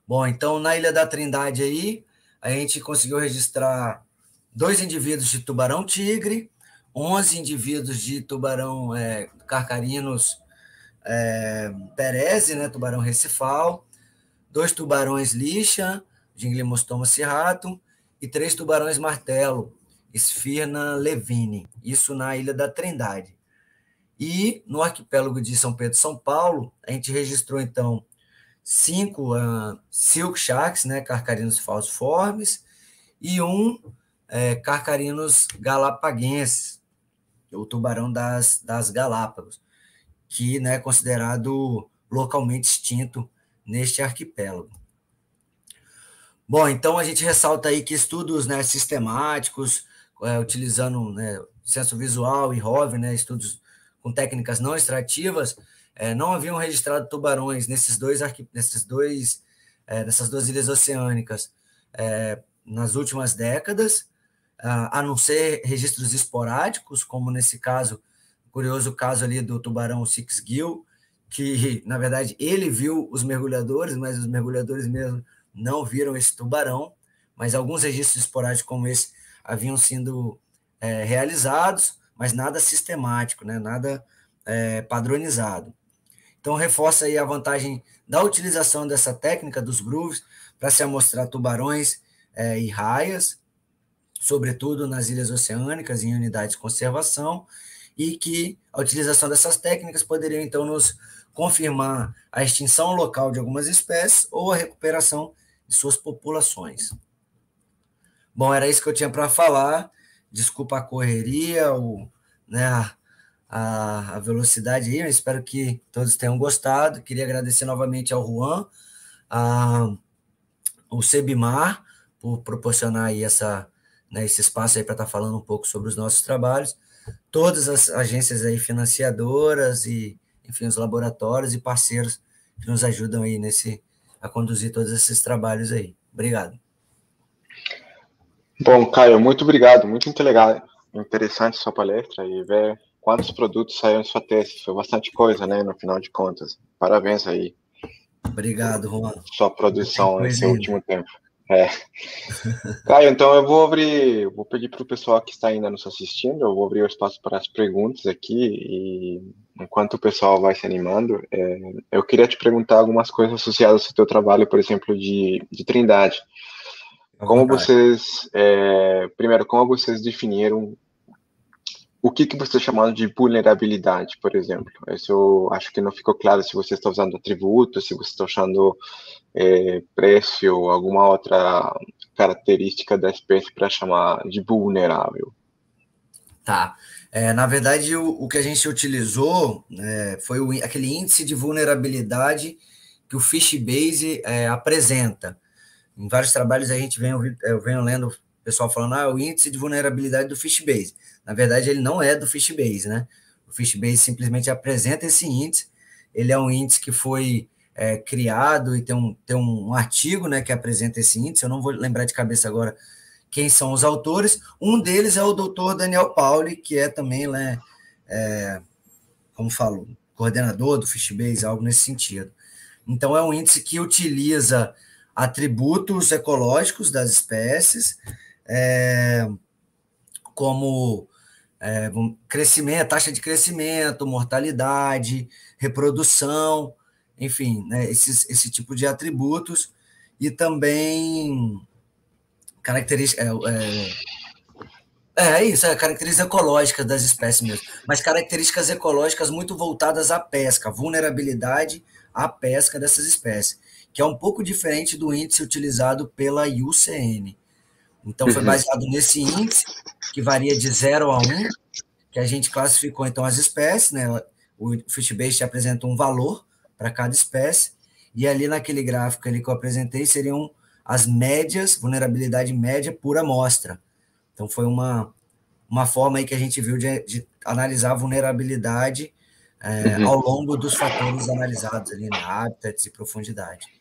Bom, então na Ilha da Trindade aí, a gente conseguiu registrar dois indivíduos de tubarão tigre, 11 indivíduos de tubarão é, carcarinos é, perese, né, tubarão recifal, dois tubarões lixa, de Inglimostomus e três tubarões martelo, Esfirna Levine, isso na Ilha da Trindade. E no arquipélago de São Pedro e São Paulo, a gente registrou então cinco uh, silk sharks, né, carcarinos falsiformes e um é, carcarinos galapaguenses, é o tubarão das, das Galápagos, que né, é considerado localmente extinto neste arquipélago. Bom, então a gente ressalta aí que estudos né, sistemáticos é, utilizando né, senso visual e ROV, né, estudos com técnicas não extrativas, é, não haviam registrado tubarões nesses dois, nesses dois é, nessas duas ilhas oceânicas é, nas últimas décadas, a não ser registros esporádicos, como nesse caso, curioso caso ali do tubarão Six Gill, que na verdade ele viu os mergulhadores, mas os mergulhadores mesmo não viram esse tubarão, mas alguns registros esporádicos como esse haviam sido é, realizados, mas nada sistemático, né? nada é, padronizado. Então, reforça aí a vantagem da utilização dessa técnica dos grooves para se amostrar tubarões é, e raias, sobretudo nas ilhas oceânicas, em unidades de conservação, e que a utilização dessas técnicas poderia, então, nos confirmar a extinção local de algumas espécies ou a recuperação de suas populações. Bom, era isso que eu tinha para falar. Desculpa a correria, o, né, a, a velocidade aí. Eu espero que todos tenham gostado. Queria agradecer novamente ao Juan, a, o Sebimar, por proporcionar aí essa, né, esse espaço aí para estar tá falando um pouco sobre os nossos trabalhos. Todas as agências aí financiadoras e, enfim, os laboratórios e parceiros que nos ajudam aí nesse a conduzir todos esses trabalhos aí. Obrigado. Bom, Caio, muito obrigado. Muito interessante sua palestra e ver quantos produtos saíram de sua tese. Foi bastante coisa, né? No final de contas. Parabéns aí. Obrigado, Juan. Sua produção nesse último tempo. É. Caio, então eu vou abrir, vou pedir para o pessoal que está ainda nos assistindo, eu vou abrir o espaço para as perguntas aqui e enquanto o pessoal vai se animando, é, eu queria te perguntar algumas coisas associadas ao seu trabalho, por exemplo, de, de Trindade. É como vocês, é, primeiro, como vocês definiram o que, que você está de vulnerabilidade, por exemplo? Isso eu acho que não ficou claro se você está usando atributo, se você está usando é, preço ou alguma outra característica da espécie para chamar de vulnerável. Tá. É, na verdade, o, o, que a gente utilizou né, foi o, aquele índice de vulnerabilidade que o Fishbase é, apresenta. Em vários trabalhos a gente vem eu venho lendo o pessoal falando, ah, o índice de vulnerabilidade do Fishbase. Na verdade, ele não é do Fishbase, né? O Fishbase simplesmente apresenta esse índice. Ele é um índice que foi é, criado e tem um, tem um artigo né, que apresenta esse índice. Eu não vou lembrar de cabeça agora quem são os autores. Um deles é o doutor Daniel Pauli, que é também, né, é, como falo, coordenador do Fishbase, algo nesse sentido. Então, é um índice que utiliza atributos ecológicos das espécies, é, como é, crescimento, taxa de crescimento, mortalidade, reprodução, enfim, né, esses, esse tipo de atributos e também características. É, é, é, é, isso, é características ecológicas das espécies mesmo, mas características ecológicas muito voltadas à pesca, vulnerabilidade à pesca dessas espécies que é um pouco diferente do índice utilizado pela IUCN. Então, foi uhum. baseado nesse índice, que varia de 0 a 1, um, que a gente classificou, então, as espécies, né? O FishBase apresenta um valor para cada espécie, e ali naquele gráfico ali que eu apresentei seriam as médias, vulnerabilidade média por amostra. Então, foi uma, uma forma aí que a gente viu de, de analisar a vulnerabilidade é, uhum. ao longo dos fatores analisados ali, na né? hábitats e profundidade.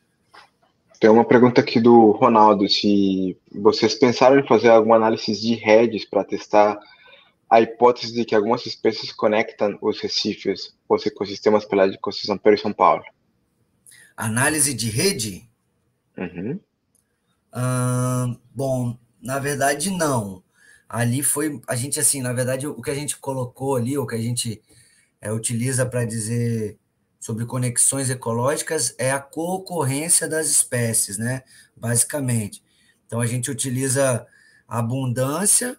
Tem uma pergunta aqui do Ronaldo, se vocês pensaram em fazer alguma análise de redes para testar a hipótese de que algumas espécies conectam os recifes, os ecossistemas pelágicos de São Paulo. Análise de rede? Uhum. bom, na verdade não. Ali foi a gente assim, na verdade o que a gente colocou ali, o que a gente é, utiliza para dizer sobre conexões ecológicas é a concorrência das espécies, né? Basicamente. Então a gente utiliza a abundância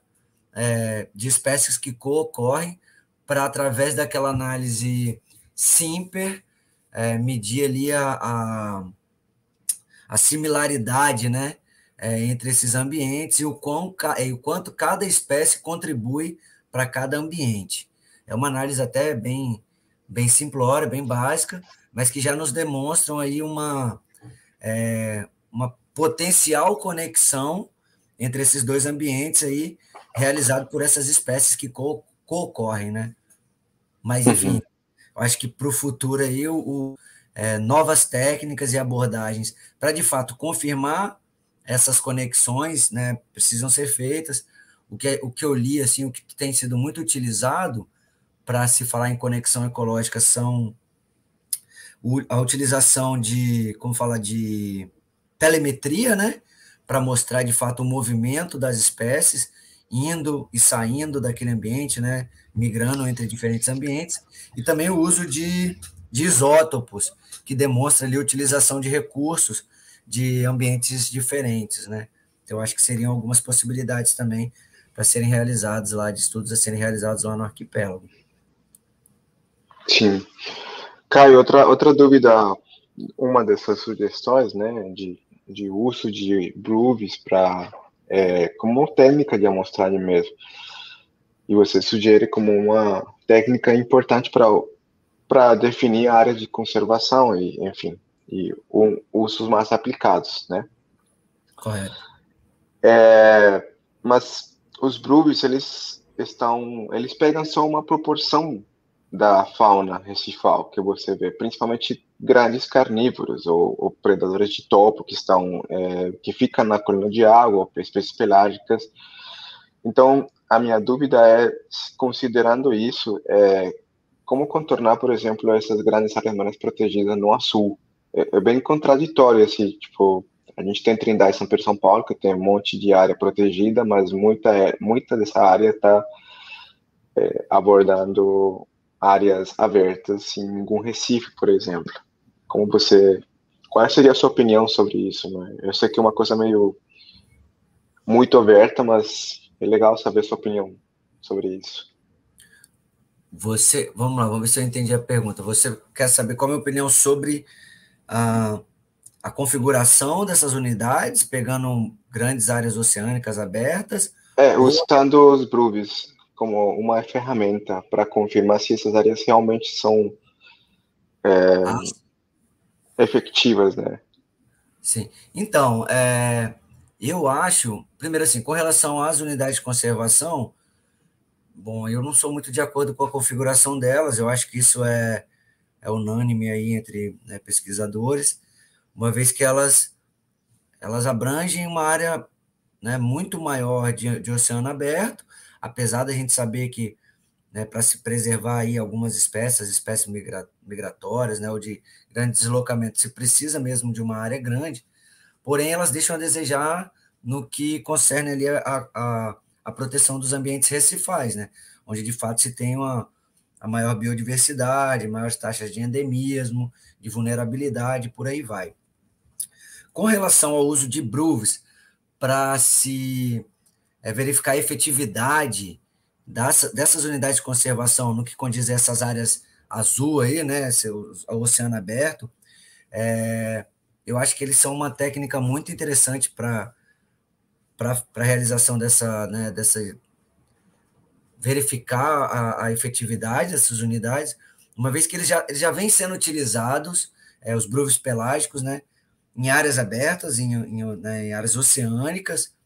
é, de espécies que co-ocorrem para através daquela análise simper é, medir ali a, a, a similaridade, né? É, entre esses ambientes e o, quão, e o quanto cada espécie contribui para cada ambiente. É uma análise até bem bem simplória, bem básica, mas que já nos demonstram aí uma, é, uma potencial conexão entre esses dois ambientes aí, realizado por essas espécies que co né? Mas, uhum. enfim, uhum. acho que para o futuro aí, o, o é, novas técnicas e abordagens para, de fato, confirmar essas conexões, né, precisam ser feitas. O que, é, o que eu li, assim, o que tem sido muito utilizado para se falar em conexão ecológica são a utilização de, como fala, de telemetria, né? Para mostrar de fato o movimento das espécies indo e saindo daquele ambiente, né? Migrando entre diferentes ambientes. E também o uso de, de isótopos, que demonstra ali a utilização de recursos de ambientes diferentes, né? Então, acho que seriam algumas possibilidades também para serem realizadas lá, de estudos a serem realizados lá no arquipélago. Sim. Caio, outra, outra dúvida, uma dessas sugestões, né, de, de uso de grooves para é, como técnica de amostragem mesmo. E você sugere como uma técnica importante para definir a área de conservação e, enfim, e um, usos mais aplicados, né? Correto. É, mas os brubes, eles estão, eles pegam só uma proporção da fauna recifal que você vê, principalmente grandes carnívoros ou, ou predadores de topo que estão é, que fica na coluna de água, espécies pelágicas. Então, a minha dúvida é, considerando isso, é, como contornar, por exemplo, essas grandes marinhas protegidas no sul? É, é bem contraditório, assim, tipo, a gente tem Trindade São Pedro São Paulo, que tem um monte de área protegida, mas muita, é, muita dessa área está é, abordando áreas abertas em algum Recife, por exemplo. Como você, qual seria a sua opinião sobre isso? Né? Eu sei que é uma coisa meio muito aberta, mas é legal saber a sua opinião sobre isso. Você, vamos lá, vamos ver se eu entendi a pergunta. Você quer saber qual é a minha opinião sobre a, ah, a configuração dessas unidades, pegando grandes áreas oceânicas abertas? É, usando os grooves como uma ferramenta para confirmar se essas áreas realmente são é, ah. efetivas, né? Sim. Então, é, eu acho, primeiro assim, com relação às unidades de conservação, bom, eu não sou muito de acordo com a configuração delas, eu acho que isso é, é unânime aí entre né, pesquisadores, uma vez que elas, elas abrangem uma área né, muito maior de, de oceano aberto, apesar da gente saber que né, para se preservar aí algumas espécies, espécies migratórias, né, ou de grande deslocamento, se precisa mesmo de uma área grande, porém elas deixam a desejar no que concerne ali a, a, a proteção dos ambientes recifais, né, onde de fato se tem uma, a maior biodiversidade, maiores taxas de endemismo, de vulnerabilidade, por aí vai. Com relação ao uso de bruves para se é verificar a efetividade dessas unidades de conservação no que condiz essas áreas azul aí, né, o oceano aberto, é, eu acho que eles são uma técnica muito interessante para a realização dessa, né, dessa verificar a, a, efetividade dessas unidades, uma vez que eles já, eles já vêm sendo utilizados, é, os bruvos pelágicos, né, em áreas abertas, em, em, né, em áreas oceânicas,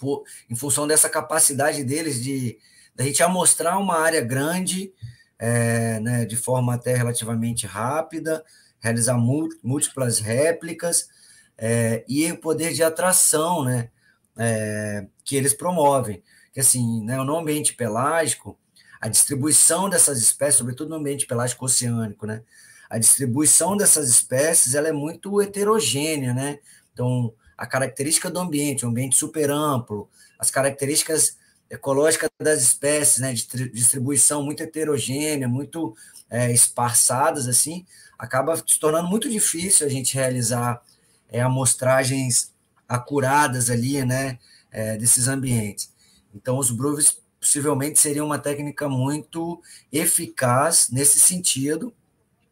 por, em função dessa capacidade deles de a gente amostrar uma área grande, é, né, de forma até relativamente rápida, realizar múltiplas réplicas é, e o poder de atração, né, é, que eles promovem. Que assim, né, no ambiente pelágico, a distribuição dessas espécies, sobretudo no ambiente pelágico oceânico, né, a distribuição dessas espécies ela é muito heterogênea, né? Então, a característica do ambiente, um ambiente super amplo, as características ecológicas das espécies, né, de distribuição muito heterogênea, muito é, esparçadas, assim, acaba se tornando muito difícil a gente realizar é, amostragens acuradas ali, né, é, desses ambientes. Então, os bruves possivelmente seriam uma técnica muito eficaz nesse sentido,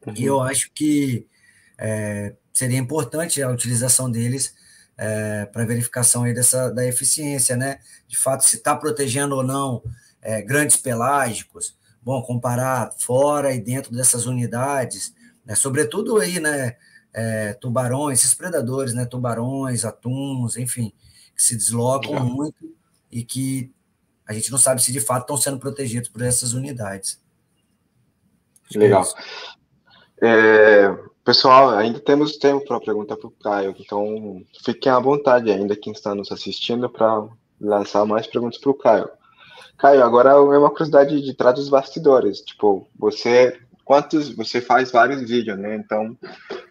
uhum. e eu acho que é, seria importante a utilização deles é, para verificação aí dessa, da eficiência, né? De fato, se está protegendo ou não é, grandes pelágicos. Bom, comparar fora e dentro dessas unidades, né? sobretudo aí, né? É, tubarões, esses predadores, né? Tubarões, atuns, enfim, que se deslocam muito e que a gente não sabe se de fato estão sendo protegidos por essas unidades. Legal. É, Pessoal, ainda temos tempo para perguntar para o Caio, então fiquem à vontade ainda quem está nos assistindo para lançar mais perguntas para o Caio. Caio, agora é uma curiosidade de trás dos bastidores. Tipo, você quantos você faz vários vídeos, né? Então,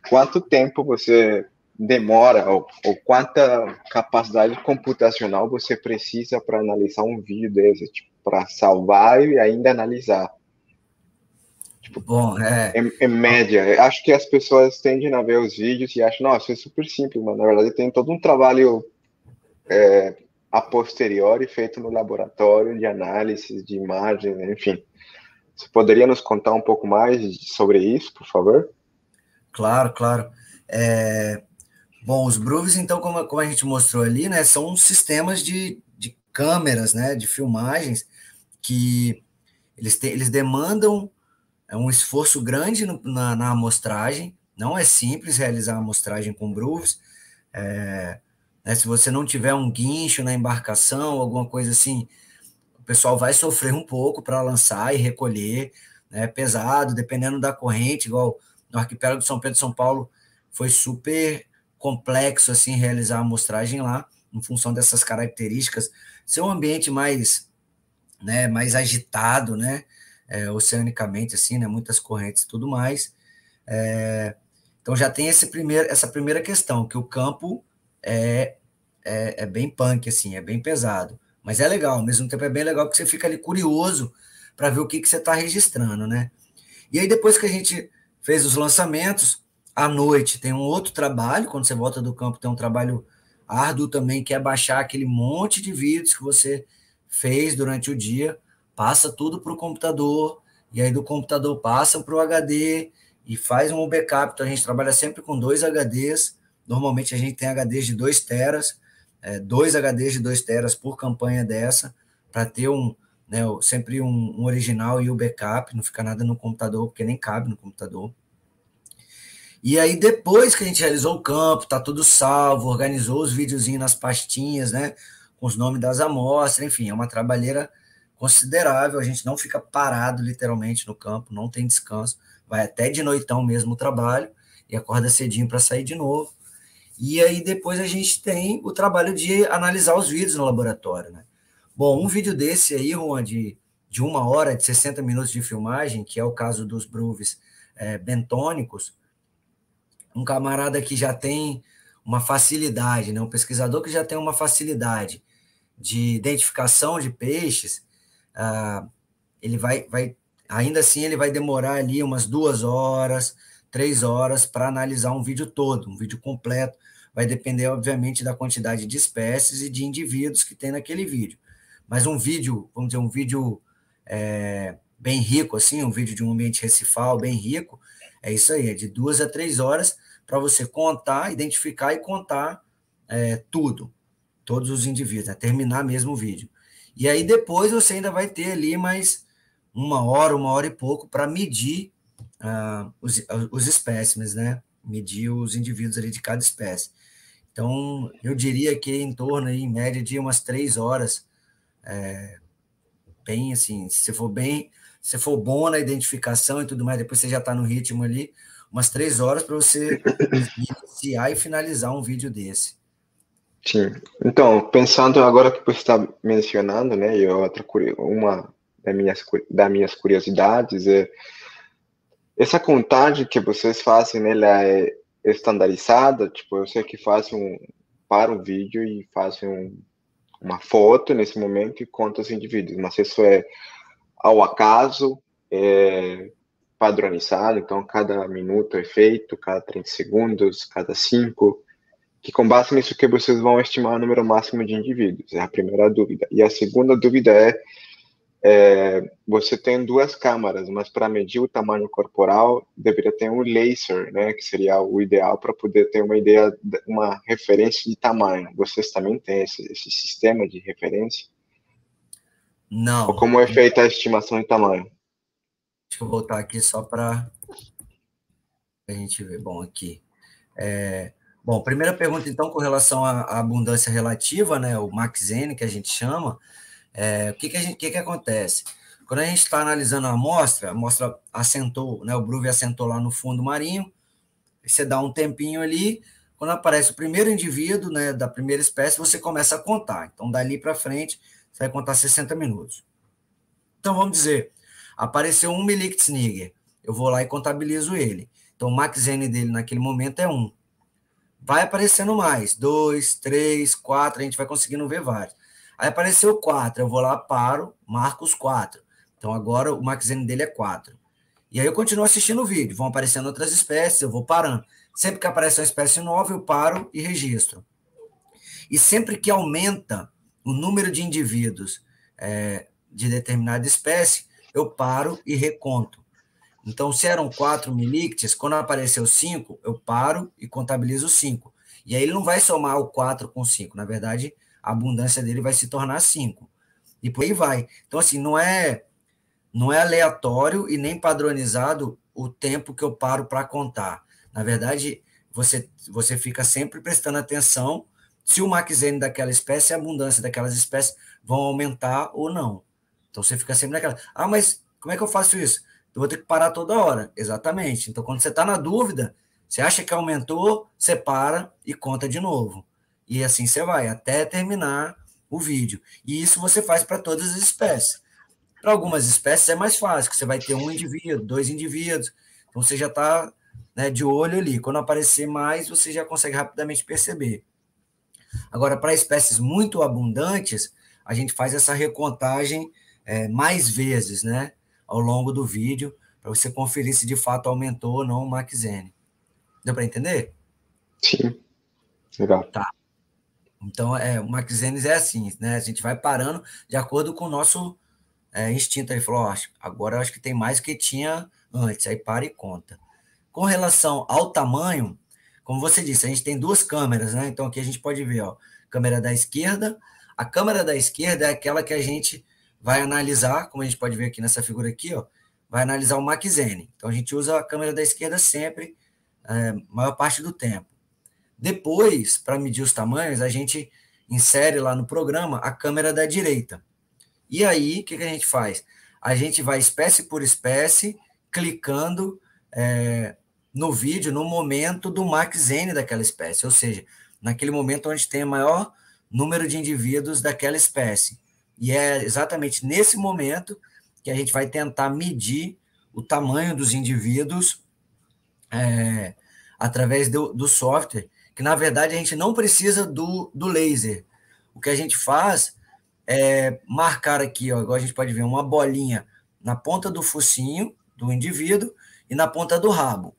quanto tempo você demora ou, ou quanta capacidade computacional você precisa para analisar um vídeo desse, para tipo, salvar e ainda analisar? Tipo, Bom, é. É, é média. Acho que as pessoas tendem a ver os vídeos e acham, nossa, é super simples, mas na verdade tem todo um trabalho é, a posteriori feito no laboratório de análise de imagens, né? enfim. Você poderia nos contar um pouco mais sobre isso, por favor? Claro, claro. É... Bom, os Bruves, então, como, como a gente mostrou ali, né, são sistemas de, de câmeras, né, de filmagens, que eles, te, eles demandam é um esforço grande no, na, na, amostragem, não é simples realizar a amostragem com grooves. É, né, se você não tiver um guincho na embarcação, alguma coisa assim, o pessoal vai sofrer um pouco para lançar e recolher. Né, pesado, dependendo da corrente, igual no arquipélago de São Pedro e São Paulo, foi super complexo assim realizar a amostragem lá, em função dessas características, ser um ambiente mais, né, mais agitado, né, é, oceanicamente, assim, né? Muitas correntes e tudo mais. É, então já tem esse primeiro, essa primeira questão, que o campo é, é, é, bem punk, assim, é bem pesado. Mas é legal, ao mesmo tempo é bem legal que você fica ali curioso para ver o que, que você está registrando, né? E aí depois que a gente fez os lançamentos, à noite tem um outro trabalho, quando você volta do campo tem um trabalho árduo também, que é baixar aquele monte de vídeos que você fez durante o dia passa tudo para o computador, e aí do computador passa para o HD e faz um backup. Então a gente trabalha sempre com dois HDs. Normalmente a gente tem HDs de 2 teras, é, dois HDs de 2 teras por campanha dessa, para ter um, né, sempre um, um, original e o backup, não fica nada no computador, porque nem cabe no computador. E aí, depois que a gente realizou o campo, tá tudo salvo, organizou os videozinhos nas pastinhas, né? Com os nomes das amostras, enfim, é uma trabalheira considerável, a gente não fica parado literalmente no campo, não tem descanso, vai até de noitão mesmo o trabalho e acorda cedinho para sair de novo. E aí depois a gente tem o trabalho de analisar os vídeos no laboratório, né? Bom, um vídeo desse aí, Juan, de, de uma hora, de 60 minutos de filmagem, que é o caso dos Bruves é, bentônicos, um camarada que já tem uma facilidade, né? um pesquisador que já tem uma facilidade de identificação de peixes, ah, ele vai, vai, ainda assim, ele vai demorar ali umas duas horas, três horas para analisar um vídeo todo, um vídeo completo. Vai depender, obviamente, da quantidade de espécies e de indivíduos que tem naquele vídeo. Mas um vídeo, vamos dizer, um vídeo é, bem rico, assim, um vídeo de um ambiente recifal bem rico, é isso aí, é de duas a três horas para você contar, identificar e contar é, tudo, todos os indivíduos, né? terminar mesmo o vídeo. E aí depois você ainda vai ter ali mais uma hora, uma hora e pouco para medir uh, os, os espécimes, né? Medir os indivíduos ali de cada espécie. Então, eu diria que em torno, aí, em média, de umas três horas, é, bem assim, se for bem, se for bom na identificação e tudo mais, depois você já está no ritmo ali, umas três horas para você iniciar e finalizar um vídeo desse. Sim. Então, pensando agora que você está mencionando, né, e outra uma das minhas, das minhas curiosidades é essa contagem que vocês fazem, né ela é estandarizada? Tipo, eu sei que fazem um, para o vídeo e fazem um, uma foto nesse momento e contam os indivíduos, mas isso é ao acaso, é padronizado, então cada minuto é feito, cada 30 segundos, cada 5, que com base nisso que vocês vão estimar o número máximo de indivíduos, é a primeira dúvida. E a segunda dúvida é, é você tem duas câmaras, mas para medir o tamanho corporal, deveria ter um laser, né, que seria o ideal para poder ter uma ideia, uma referência de tamanho. Vocês também têm esse, esse sistema de referência? Não. Ou como é feita a estimação de tamanho? Deixa eu voltar aqui só para a gente ver. Bom, aqui. É, Bom, primeira pergunta, então, com relação à abundância relativa, né, o max N, que a gente chama, é, o que, que, gente, que, que acontece? Quando a gente está analisando a amostra, a amostra assentou, né, o Bruve assentou lá no fundo marinho, você dá um tempinho ali, quando aparece o primeiro indivíduo né, da primeira espécie, você começa a contar. Então, dali para frente, você vai contar 60 minutos. Então, vamos dizer, apareceu um Milichtsnigger, eu vou lá e contabilizo ele. Então, o max N dele naquele momento é 1. Um vai aparecendo mais. Dois, três, quatro, a gente vai conseguindo ver vários. Aí apareceu quatro, eu vou lá, paro, marco os quatro. Então agora o maxene dele é quatro. E aí eu continuo assistindo o vídeo, vão aparecendo outras espécies, eu vou parando. Sempre que aparece uma espécie nova, eu paro e registro. E sempre que aumenta o número de indivíduos é, de determinada espécie, eu paro e reconto. Então, se eram quatro milictes, quando apareceu cinco, eu paro e contabilizo cinco. E aí ele não vai somar o quatro com cinco. Na verdade, a abundância dele vai se tornar cinco. E por aí vai. Então, assim, não é, não é aleatório e nem padronizado o tempo que eu paro para contar. Na verdade, você, você fica sempre prestando atenção se o maxene daquela espécie, a abundância daquelas espécies vão aumentar ou não. Então você fica sempre naquela. Ah, mas como é que eu faço isso? eu vou ter que parar toda hora. Exatamente. Então, quando você está na dúvida, você acha que aumentou, você para e conta de novo. E assim você vai, até terminar o vídeo. E isso você faz para todas as espécies. Para algumas espécies é mais fácil, que você vai ter um indivíduo, dois indivíduos. Então, você já está né, de olho ali. Quando aparecer mais, você já consegue rapidamente perceber. Agora, para espécies muito abundantes, a gente faz essa recontagem é, mais vezes, né? ao longo do vídeo para você conferir se de fato aumentou ou não o Maxene. Deu para entender? Sim. Legal. Tá. Então, é, o Maxenes é assim, né? A gente vai parando de acordo com o nosso é, instinto. Ele falou, ó, agora eu acho que tem mais que tinha antes. Aí para e conta. Com relação ao tamanho, como você disse, a gente tem duas câmeras, né? Então aqui a gente pode ver, ó, câmera da esquerda. A câmera da esquerda é aquela que a gente vai analisar, como a gente pode ver aqui nessa figura aqui, ó, vai analisar o Mach Então, a gente usa a câmera da esquerda sempre, é, maior parte do tempo. Depois, para medir os tamanhos, a gente insere lá no programa a câmera da direita. E aí, o que, que, a gente faz? A gente vai espécie por espécie, clicando é, no vídeo, no momento do Mach daquela espécie, ou seja, naquele momento onde tem o maior número de indivíduos daquela espécie. E é exatamente nesse momento que a gente vai tentar medir o tamanho dos indivíduos é, através do, do, software, que na verdade a gente não precisa do, do laser. O que a gente faz é marcar aqui, ó, igual a gente pode ver, uma bolinha na ponta do focinho do indivíduo e na ponta do rabo.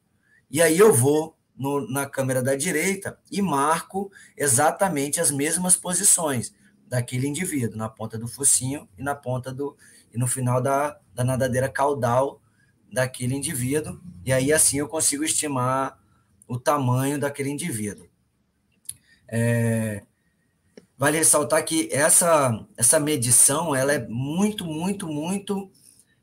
E aí eu vou no, na câmera da direita e marco exatamente as mesmas posições daquele indivíduo, na ponta do focinho e na ponta do e no final da, da nadadeira caudal daquele indivíduo, e aí assim eu consigo estimar o tamanho daquele indivíduo. É, vale ressaltar que essa, essa medição ela é muito, muito, muito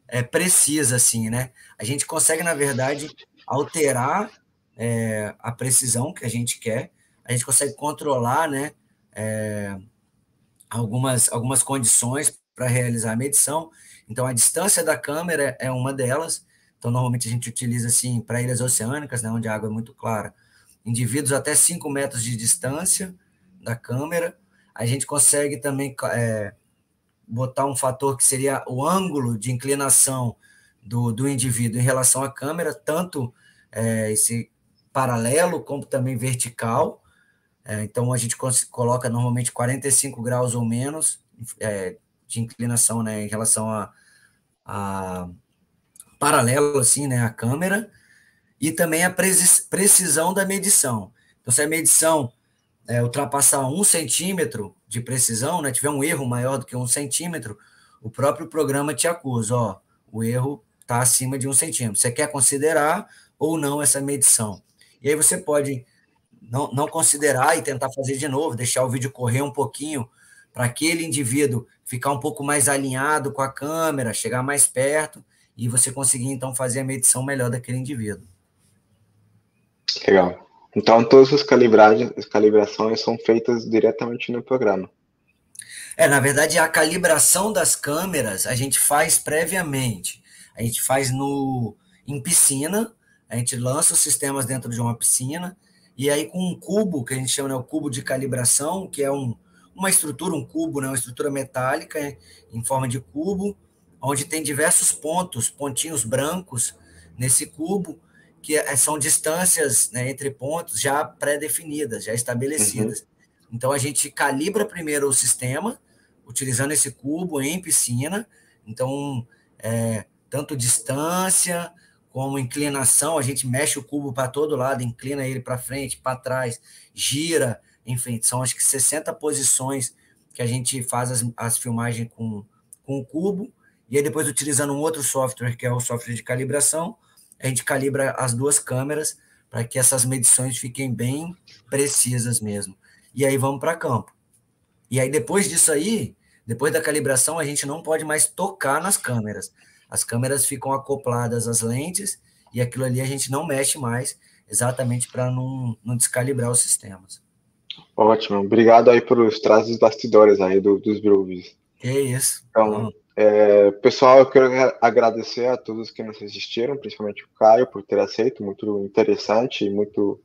é, precisa, assim, né? A gente consegue, na verdade, alterar é, a precisão que a gente quer, a gente consegue controlar, né? É, algumas, algumas condições para realizar a medição. Então, a distância da câmera é uma delas. Então, normalmente a gente utiliza, assim, para ilhas oceânicas, né, onde a água é muito clara, indivíduos até 5 metros de distância da câmera. A gente consegue também é, botar um fator que seria o ângulo de inclinação do, do indivíduo em relação à câmera, tanto é, esse paralelo como também vertical. É, então, a gente coloca normalmente 45 graus ou menos é, de inclinação né, em relação a, a paralelo assim, né, a câmera, e também a precisão da medição. Então, se a medição é, ultrapassar um centímetro de precisão, né, tiver um erro maior do que um centímetro, o próprio programa te acusa, ó, o erro está acima de um centímetro. Você quer considerar ou não essa medição? E aí você pode não, não considerar e tentar fazer de novo, deixar o vídeo correr um pouquinho para aquele indivíduo ficar um pouco mais alinhado com a câmera, chegar mais perto e você conseguir então fazer a medição melhor daquele indivíduo. Legal. Então todas as, as calibrações são feitas diretamente no programa. É, na verdade, a calibração das câmeras a gente faz previamente. A gente faz no em piscina, a gente lança os sistemas dentro de uma piscina e aí, com um cubo, que a gente chama né, o cubo de calibração, que é um, uma estrutura, um cubo, né, uma estrutura metálica né, em forma de cubo, onde tem diversos pontos, pontinhos brancos nesse cubo, que eh, são distâncias né, entre pontos já pré-definidas, já estabelecidas. Uhum. Então, a gente calibra primeiro o sistema, utilizando esse cubo em piscina. Então, é, tanto distância, como inclinação, a gente mexe o cubo para todo lado, inclina ele para frente, para trás, gira, enfim, são acho que 60 posições que a gente faz as, as filmagens com, com o cubo, e aí depois utilizando um outro software, que é o software de calibração, a gente calibra as duas câmeras para que essas medições fiquem bem precisas mesmo. E aí vamos para campo. E aí depois disso aí, depois da calibração, a gente não pode mais tocar nas câmeras. As câmeras ficam acopladas às lentes e aquilo ali a gente não mexe mais, exatamente para não, não descalibrar os sistemas. Ótimo, obrigado aí pelos trazes bastidores aí do, dos grooves. É isso. Então, hum. é, pessoal, eu quero agradecer a todos que nos assistiram, principalmente o Caio por ter aceito, muito interessante e muito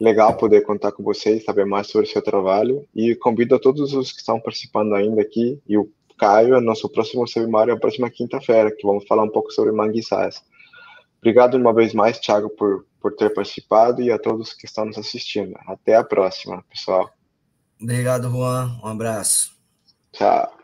legal poder contar com vocês, saber mais sobre o seu trabalho e convido a todos os que estão participando ainda aqui e o Caio, é nosso próximo seminário é a próxima quinta-feira, que vamos falar um pouco sobre manguissais. Obrigado uma vez mais, Thiago, por, por ter participado e a todos que estão nos assistindo. Até a próxima, pessoal. Obrigado, Juan. Um abraço. Tchau.